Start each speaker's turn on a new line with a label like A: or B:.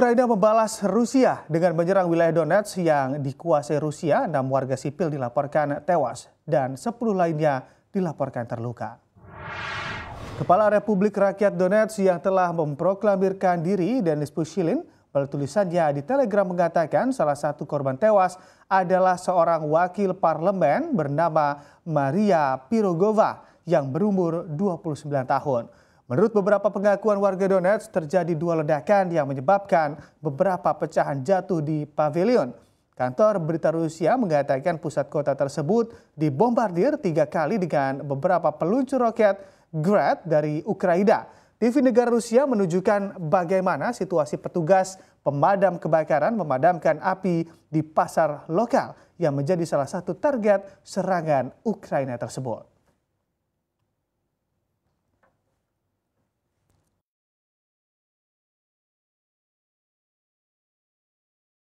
A: Ukraina membalas Rusia dengan menyerang wilayah Donetsk yang dikuasai Rusia. Enam warga sipil dilaporkan tewas dan sepuluh lainnya dilaporkan terluka. Kepala Republik Rakyat Donetsk yang telah memproklamirkan diri Denis Pushilin pada tulisannya di Telegram mengatakan salah satu korban tewas adalah seorang wakil parlemen bernama Maria Pirogova yang berumur 29 tahun. Menurut beberapa pengakuan warga Donetsk, terjadi dua ledakan yang menyebabkan beberapa pecahan jatuh di pavilion. Kantor berita Rusia mengatakan pusat kota tersebut dibombardir tiga kali dengan beberapa peluncur roket Grad dari Ukraina. TV negara Rusia menunjukkan bagaimana situasi petugas pemadam kebakaran memadamkan api di pasar lokal yang menjadi salah satu target serangan Ukraina tersebut.